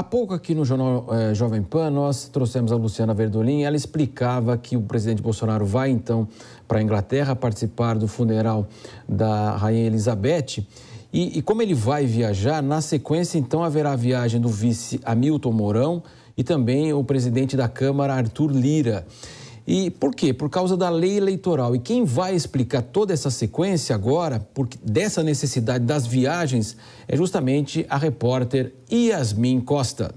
Há pouco aqui no Jornal eh, Jovem Pan, nós trouxemos a Luciana Verdolin. Ela explicava que o presidente Bolsonaro vai então para a Inglaterra participar do funeral da Rainha Elizabeth. E, e, como ele vai viajar, na sequência então haverá a viagem do vice Hamilton Mourão e também o presidente da Câmara, Arthur Lira. E por quê? Por causa da lei eleitoral. E quem vai explicar toda essa sequência agora, porque dessa necessidade das viagens, é justamente a repórter Yasmin Costa.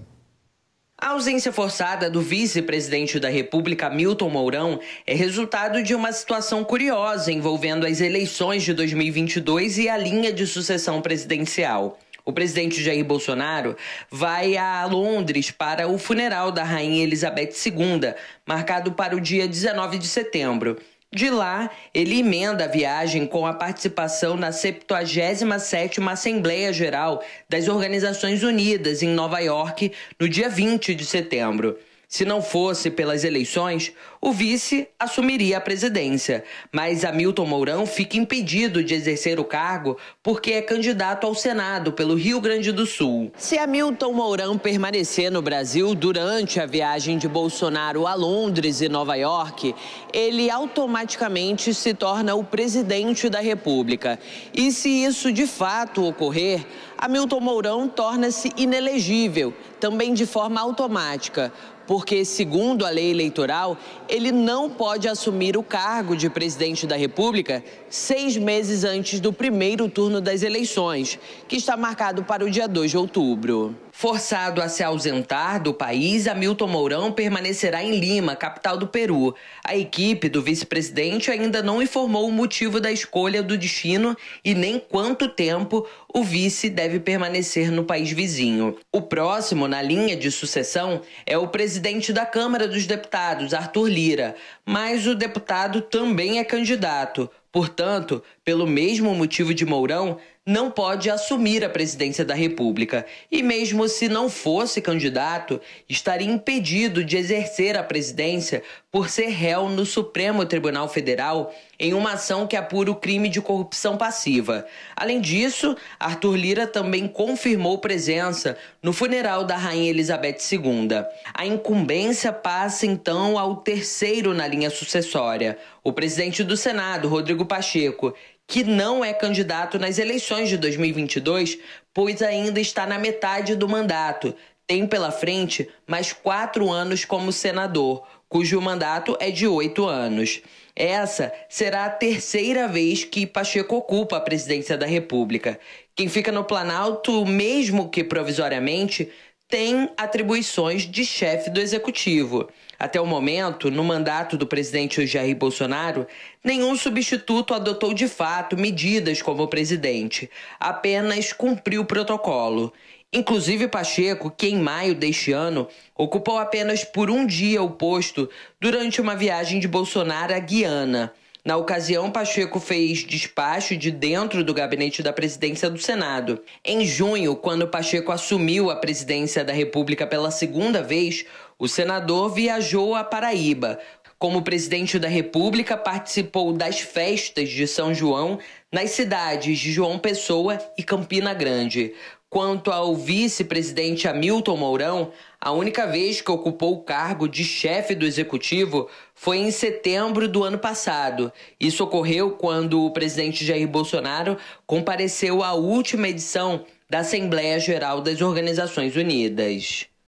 A ausência forçada do vice-presidente da República, Milton Mourão, é resultado de uma situação curiosa envolvendo as eleições de 2022 e a linha de sucessão presidencial. O presidente Jair Bolsonaro vai a Londres para o funeral da rainha Elizabeth II, marcado para o dia 19 de setembro. De lá, ele emenda a viagem com a participação na 77ª Assembleia Geral das Organizações Unidas em Nova York, no dia 20 de setembro. Se não fosse pelas eleições, o vice assumiria a presidência, mas Hamilton Mourão fica impedido de exercer o cargo porque é candidato ao Senado pelo Rio Grande do Sul. Se Hamilton Mourão permanecer no Brasil durante a viagem de Bolsonaro a Londres e Nova York, ele automaticamente se torna o presidente da República. E se isso de fato ocorrer, Hamilton Mourão torna-se inelegível, também de forma automática porque, segundo a lei eleitoral, ele não pode assumir o cargo de presidente da República seis meses antes do primeiro turno das eleições, que está marcado para o dia 2 de outubro. Forçado a se ausentar do país, Hamilton Mourão permanecerá em Lima, capital do Peru. A equipe do vice-presidente ainda não informou o motivo da escolha do destino e nem quanto tempo o vice deve permanecer no país vizinho. O próximo na linha de sucessão é o presidente presidente da Câmara dos Deputados, Arthur Lira, mas o deputado também é candidato. Portanto, pelo mesmo motivo de Mourão, não pode assumir a presidência da República e, mesmo se não fosse candidato, estaria impedido de exercer a presidência por ser réu no Supremo Tribunal Federal em uma ação que apura o crime de corrupção passiva. Além disso, Arthur Lira também confirmou presença no funeral da Rainha Elizabeth II. A incumbência passa então ao terceiro na linha sucessória, o presidente do Senado, Rodrigo Pacheco, que não é candidato nas eleições de 2022, pois ainda está na metade do mandato. Tem pela frente mais quatro anos como senador, cujo mandato é de oito anos. Essa será a terceira vez que Pacheco ocupa a presidência da República. Quem fica no Planalto, mesmo que provisoriamente, tem atribuições de chefe do executivo. Até o momento, no mandato do presidente Jair Bolsonaro, nenhum substituto adotou de fato medidas como o presidente, apenas cumpriu o protocolo. Inclusive Pacheco, que em maio deste ano ocupou apenas por um dia o posto durante uma viagem de Bolsonaro à Guiana. Na ocasião, Pacheco fez despacho de dentro do gabinete da presidência do Senado. Em junho, quando Pacheco assumiu a presidência da República pela segunda vez, o senador viajou à Paraíba. Como presidente da República, participou das festas de São João nas cidades de João Pessoa e Campina Grande. Quanto ao vice-presidente Hamilton Mourão, a única vez que ocupou o cargo de chefe do executivo foi em setembro do ano passado. Isso ocorreu quando o presidente Jair Bolsonaro compareceu à última edição da Assembleia Geral das Organizações Unidas.